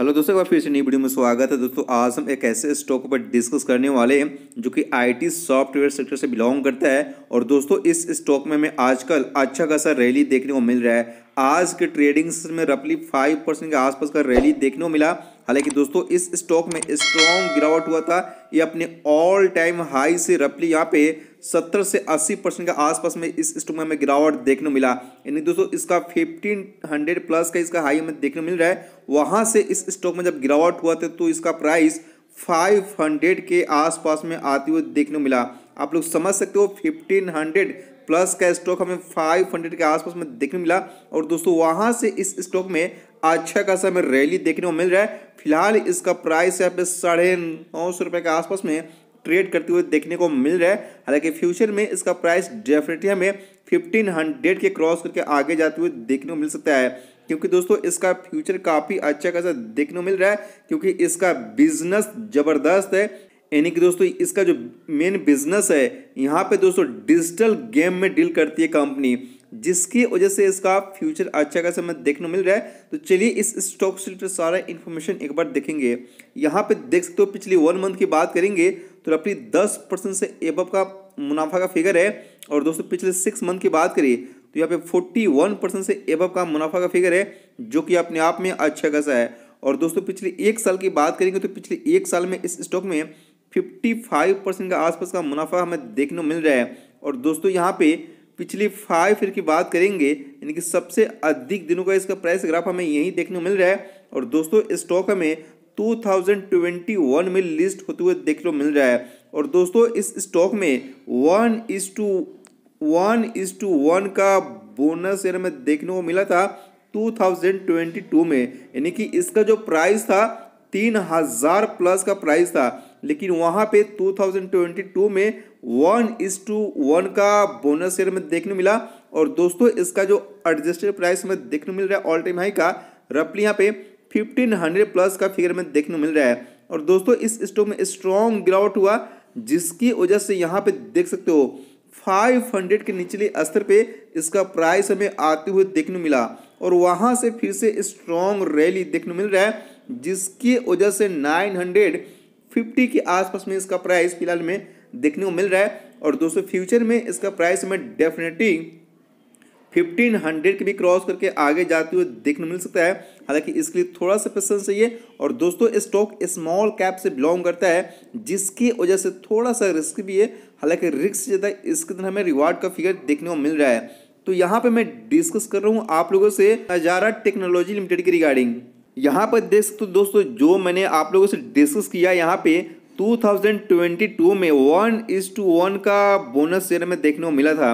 hello दोस्तों एक बार फिर से नई वीडियो में स्वागत है दोस्तों आज हम एक ऐसे स्टॉक पर डिस्कस करने वाले हैं जो कि आईटी सॉफ्टवेयर सेक्टर से बिलोंग करता है और दोस्तों इस स्टॉक में हमें आजकल अच्छा खासा रैली देखने को मिल रहा है आज के ट्रेडिंग्स में रफली फाइव परसेंट के आसपास का रैली देखने को मिला हालांकि दोस्तों इस स्टॉक में स्ट्रॉन्ग गिरावट हुआ था ये अपने ऑल टाइम हाई से रफली यहाँ पे सत्तर से अस्सी परसेंट के आसपास में इस स्टॉक में हमें गिरावट देखने मिला यानी दोस्तों इसका फिफ्टीन हंड्रेड प्लस का इसका हाई हमें देखने मिल रहा है वहाँ से इस स्टॉक में जब गिरावट हुआ था तो इसका प्राइस फाइव हंड्रेड के आसपास में आती हुए देखने मिला आप लोग समझ सकते हो फिफ्टीन हंड्रेड प्लस का स्टॉक हमें फाइव हंड्रेड के आसपास में देखने मिला और दोस्तों वहाँ से इस स्टॉक में अच्छा खासा हमें रैली देखने को मिल रहा है फिलहाल इसका प्राइस है पे साढ़े नौ सौ रुपये के आसपास में ट्रेड करते हुए देखने को मिल रहा है हालांकि फ्यूचर में इसका प्राइस डेफिनेटली हमें फिफ्टीन हंड्रेड के क्रॉस करके आगे जाते हुए देखने को मिल सकता है क्योंकि दोस्तों इसका फ्यूचर काफ़ी अच्छा खासा देखने को मिल रहा है क्योंकि इसका बिजनेस ज़बरदस्त है यानी कि दोस्तों इसका जो मेन बिजनेस है यहाँ पे दोस्तों डिजिटल गेम में डील करती है कंपनी जिसकी वजह से इसका फ्यूचर अच्छा खासा हमें देखने को मिल रहा है तो चलिए इस स्टॉक से रिलेटेड सारा इन्फॉर्मेशन एक बार देखेंगे यहाँ पे देख सकते हो पिछले वन मंथ की बात करेंगे तो रफली दस परसेंट से एब का मुनाफा का फिगर है और दोस्तों पिछले सिक्स मंथ की बात करिए तो यहाँ पे फोर्टी वन परसेंट से एब का मुनाफा का फिगर है जो कि अपने आप में अच्छा खासा है और दोस्तों पिछले एक साल की बात करेंगे तो पिछले एक साल में इस स्टॉक में फिफ्टी फाइव परसेंट के आसपास का मुनाफा हमें देखने को मिल रहा है और दोस्तों यहाँ पे पिछले फाइव फिर की बात करेंगे यानी कि सबसे अधिक दिनों का इसका प्राइस ग्राफ हमें यही देखने को मिल रहा है और दोस्तों स्टॉक हमें 2021 में लिस्ट होते हुए देख लो मिल रहा है और दोस्तों इस स्टॉक में one is to one is to one का बोनस शेयर में देखने को मिला था 2022 में यानी कि इसका जो प्राइस था तीन हजार प्लस का प्राइस था लेकिन वहां पे 2022 में वन इज टू वन का बोनस शेयर में देखने मिला और दोस्तों इसका जो एडजस्टेड प्राइस में देखने मिल रहा है ऑल टाइम हाई का रफली यहाँ पे फिफ्टीन हंड्रेड प्लस का फिगर में देखने को मिल रहा है और दोस्तों इस स्टॉक में स्ट्रॉन्ग गिरावट हुआ जिसकी वजह से यहाँ पे देख सकते हो 500 के निचले स्तर पे इसका प्राइस हमें आते हुए देखने मिला और वहाँ से फिर से स्ट्रॉन्ग रैली देखने मिल रहा है जिसकी वजह से 950 के आसपास में इसका प्राइस फिलहाल में देखने को मिल रहा है और दोस्तों फ्यूचर में इसका प्राइस हमें डेफिनेटली फिफ्टीन हंड्रेड के भी क्रॉस करके आगे जाते हुए देखने मिल सकता है हालांकि इसके लिए थोड़ा सा पेशेंस चाहिए और दोस्तों स्टॉक स्मॉल कैप से बिलोंग करता है जिसकी वजह से थोड़ा सा रिस्क भी है हालांकि रिस्क ज़्यादा इसके दिन हमें रिवार्ड का फिगर देखने को मिल रहा है तो यहाँ पे मैं डिस्कस कर रहा हूँ आप लोगों से नजारा टेक्नोलॉजी लिमिटेड की रिगार्डिंग यहाँ पर देख सकते दोस्तों जो मैंने आप लोगों से डिस्कस किया यहाँ पे 2022 में वन इज टू वन का बोनस शेयर में देखने को मिला था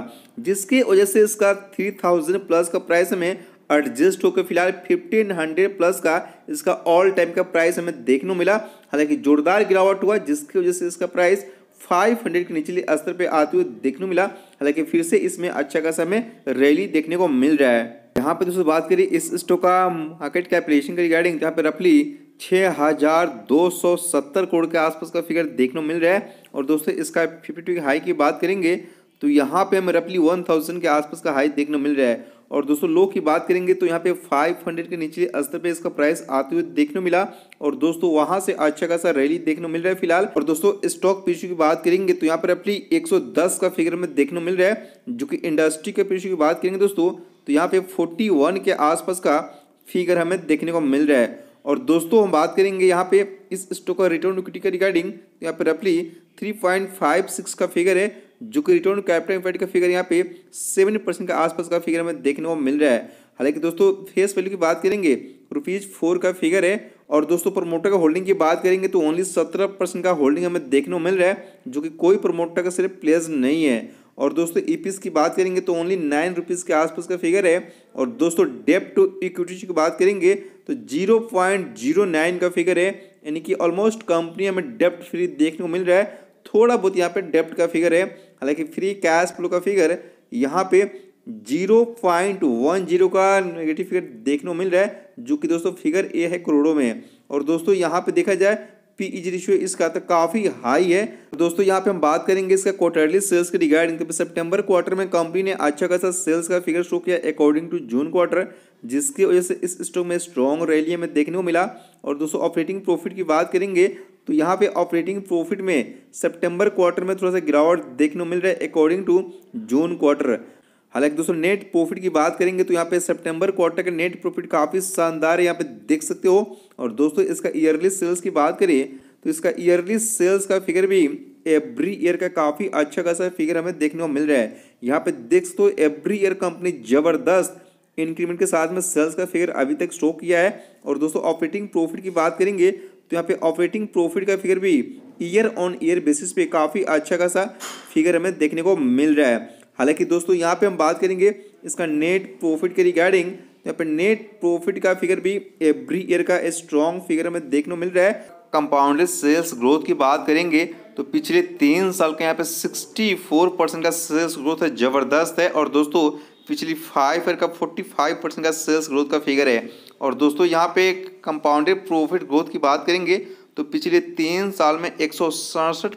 जिसकी वजह से इसका 3000 प्लस का प्राइस हमें एडजस्ट होकर फिलहाल 1500 प्लस का इसका ऑल टाइम का प्राइस हमें देखने को मिला हालांकि जोरदार गिरावट हुआ जिसकी वजह से इसका प्राइस 500 के निचले स्तर पर आते हुए देखने को मिला हालांकि फिर से इसमें अच्छा खासा हमें रैली देखने को मिल रहा है यहाँ पे दोस्तों बात करिए इस स्टॉक का मार्केट कैपिलेशन के रिगार्डिंग यहाँ पे रफली छः हज़ार दो सौ सत्तर करोड़ के आसपास का फिगर देखने को मिल रहा है और दोस्तों इसका फिफ्टी हाई की बात करेंगे तो यहाँ पे हमें रफली वन थाउजेंड के आसपास का हाई देखने को मिल रहा है और दोस्तों लो की बात करेंगे तो यहाँ पे 500 के नीचे स्तर पे इसका प्राइस आते हुए देखने मिला और दोस्तों वहाँ से अच्छा खासा रैली देखने मिल रहा है फिलहाल और दोस्तों स्टॉक पीछे की बात करेंगे तो यहाँ पर सौ दस का फिगर में देखने को मिल रहा है जो कि इंडस्ट्री के पीछे की बात करेंगे दोस्तों तो यहाँ पे वन के आसपास का फिगर हमें देखने को मिल रहा है और दोस्तों हम बात करेंगे यहाँ पे इस स्टॉक का रिटर्न इक्विटी का रिगार्डिंग तो यहाँ पे रफली थ्री पॉइंट फाइव सिक्स का फिगर है जो कि रिटर्न कैपिटल इम्पैक्ट का फिगर यहाँ पे सेवन परसेंट का आसपास का फिगर हमें देखने को मिल रहा है हालांकि दोस्तों फेस वैल्यू की बात करेंगे रुपीज़ फोर का फिगर है और दोस्तों प्रमोटर का होल्डिंग की बात करेंगे तो ओनली सत्रह परसेंट का होल्डिंग हमें देखने को मिल रहा है जो कि कोई प्रमोटर का सिर्फ प्लेयर्स नहीं है और दोस्तों ई e की बात करेंगे तो ओनली नाइन रुपीज़ के आसपास का फिगर है और दोस्तों डेप्ट टू इक्विटी की बात करेंगे तो जीरो पॉइंट जीरो नाइन का फिगर है यानी कि ऑलमोस्ट कंपनी हमें डेप्ट फ्री देखने को मिल रहा है थोड़ा बहुत यहाँ पे डेप्ट का फिगर है हालांकि फ्री कैश फ्लो का फिगर यहाँ पे जीरो पॉइंट वन जीरो का नेगेटिव फिगर देखने को मिल रहा है जो कि दोस्तों फिगर ए है करोड़ों में और दोस्तों यहाँ पे देखा जाए पी ई रेशियो इसका तो काफ़ी हाई है तो दोस्तों यहाँ पे हम बात करेंगे इसका क्वार्टरली सेल्स के रिगार्डिंग तो सितंबर क्वार्टर में कंपनी ने अच्छा खासा सेल्स का फिगर शो किया अकॉर्डिंग टू जून क्वार्टर जिसकी वजह से इस स्टॉक में स्ट्रॉन्ग रैली हमें देखने को मिला और दोस्तों ऑपरेटिंग प्रॉफिट की बात करेंगे तो यहाँ पे ऑपरेटिंग प्रॉफिट में सितंबर क्वार्टर में थोड़ा सा गिरावट देखने को मिल रहा है अकॉर्डिंग टू जून क्वार्टर हालांकि दोस्तों नेट प्रॉफिट की बात करेंगे तो यहाँ पे सितंबर क्वार्टर का नेट प्रॉफिट काफ़ी शानदार है यहाँ पे देख सकते हो और दोस्तों इसका ईयरली सेल्स की बात करें तो इसका ईयरली सेल्स का फिगर भी एवरी ईयर का काफ़ी अच्छा खासा फिगर हमें देखने को मिल रहा है यहाँ पे देख सकते हो एवरी ईयर कंपनी जबरदस्त इंक्रीमेंट के साथ में सेल्स का फिगर अभी तक स्टॉक किया है और दोस्तों ऑपरेटिंग प्रॉफिट की बात करेंगे तो यहाँ पे ऑपरेटिंग प्रॉफिट का फिगर भी ईयर ऑन ईयर बेसिस पे काफ़ी अच्छा खासा फिगर हमें देखने को मिल रहा है हालांकि दोस्तों यहाँ पे हम बात करेंगे इसका नेट प्रॉफिट के रिगार्डिंग यहाँ पे नेट प्रॉफिट का फिगर भी एवरी ईयर का स्ट्रॉन्ग फिगर हमें देखने को मिल रहा है कंपाउंडेड सेल्स ग्रोथ की बात करेंगे तो पिछले तीन साल का यहाँ पे 64 परसेंट का सेल्स ग्रोथ है ज़बरदस्त है और दोस्तों पिछली फाइव ईयर का 45 परसेंट का सेल्स ग्रोथ का फिगर है और दोस्तों यहाँ पे कंपाउंडेड प्रॉफिट ग्रोथ की बात करेंगे तो पिछले तीन साल में एक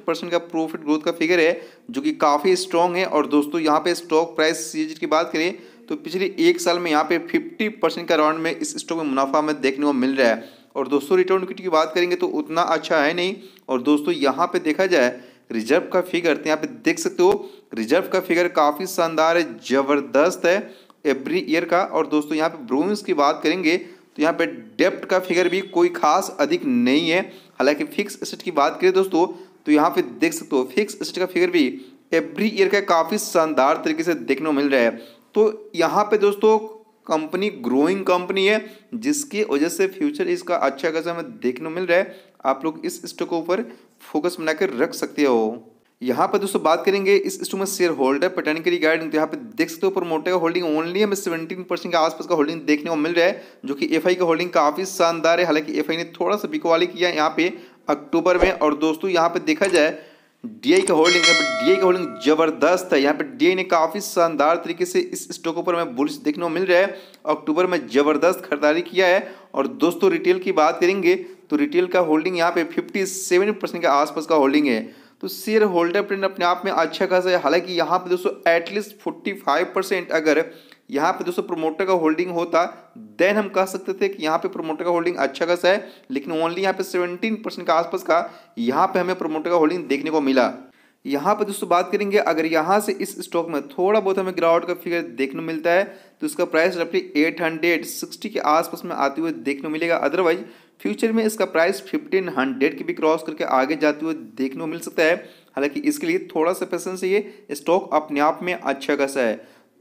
परसेंट का प्रॉफिट ग्रोथ का फिगर है जो कि काफ़ी स्ट्रॉन्ग है और दोस्तों यहाँ पे स्टॉक प्राइस सीरीज की बात करें तो पिछले एक साल में यहाँ पे 50 परसेंट का राउंड में इस स्टॉक में मुनाफा हमें देखने को मिल रहा है और दोस्तों रिटर्न की बात करेंगे तो उतना अच्छा है नहीं और दोस्तों यहाँ पर देखा जाए रिजर्व का फिगर तो यहाँ पर देख सकते हो रिजर्व का फिगर काफ़ी शानदार है जबरदस्त है एवरी ईयर का और दोस्तों यहाँ पर ब्रोमिस की बात करेंगे तो यहाँ पे डेप्ट का फिगर भी कोई खास अधिक नहीं है हालांकि फिक्स एसेट की बात करें दोस्तों तो यहाँ पे देख सकते हो फिक्स एसेट का फिगर भी एवरी ईयर का काफ़ी शानदार तरीके से देखने को मिल रहा है तो यहाँ पे दोस्तों कंपनी ग्रोइंग कंपनी है जिसकी वजह से फ्यूचर इसका अच्छा खासा हमें देखने को मिल रहा है आप लोग इस स्टॉक के ऊपर फोकस बनाकर रख सकते हो यहाँ पर दोस्तों बात करेंगे इस इंस्ट्रूमेंट शेयर होल्डर पैटर्न की रिगार्डिंग यहाँ पे देख सकते हो प्रमोटर का होल्डिंग ओनली हमें सेवेंटीन परसेंट के आसपास का होल्डिंग देखने को मिल रहा है जो कि एफआई का होल्डिंग काफ़ी शानदार है हालांकि एफआई ने थोड़ा सा बिकवाली किया यहाँ पे अक्टूबर में और दोस्तों यहाँ पे देखा जाए डीआई का होल्डिंग यहाँ पर डीआई का होल्डिंग जबरदस्त है यहाँ पर डीआई ने काफ़ी शानदार तरीके से इस स्टॉक पर हमें बुलिश देखने को मिल रहा है अक्टूबर में जबरदस्त खरीदारी किया है और दोस्तों रिटेल की बात करेंगे तो रिटेल का होल्डिंग यहाँ पे फिफ्टी सेवन परसेंट के आसपास का होल्डिंग है तो शेयर होल्डर प्रिंट अपने आप में अच्छा खासा है हालांकि यहाँ पे दोस्तों एटलीस्ट फोर्टी फाइव परसेंट अगर यहाँ पे दोस्तों प्रोमोटर का होल्डिंग होता देन हम कह सकते थे कि यहाँ पे प्रोमोटर का होल्डिंग अच्छा खासा है लेकिन ओनली यहाँ पे सेवेंटीन परसेंट के आसपास का यहाँ पे हमें प्रोमोटर का होल्डिंग देखने को मिला यहाँ पे दोस्तों बात करेंगे अगर यहाँ से इस स्टॉक में थोड़ा बहुत हमें गिरावट का फिगर देखने मिलता है तो इसका प्राइस रफली एट हंड्रेड सिक्सटी के आसपास में आते हुए देखने को मिलेगा अदरवाइज फ्यूचर में इसका प्राइस फिफ्टीन हंड्रेड के भी क्रॉस करके आगे जाते हुए देखने को मिल सकता है हालांकि इसके लिए थोड़ा सा पैसेंस ये स्टॉक अपने आप में अच्छा खासा है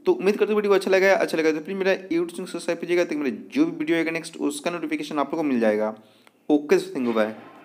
तो उम्मीद करते वीडियो अच्छा लगा अच्छा लगा तो प्लीज़ मेरा यूट्यूब सब्सक्राइब कीजिएगा तो मेरा जो भी वीडियो आएगा नेक्स्ट उसका नोटिफिकेशन आप लोग को मिल जाएगा ओके थैंक यू बाय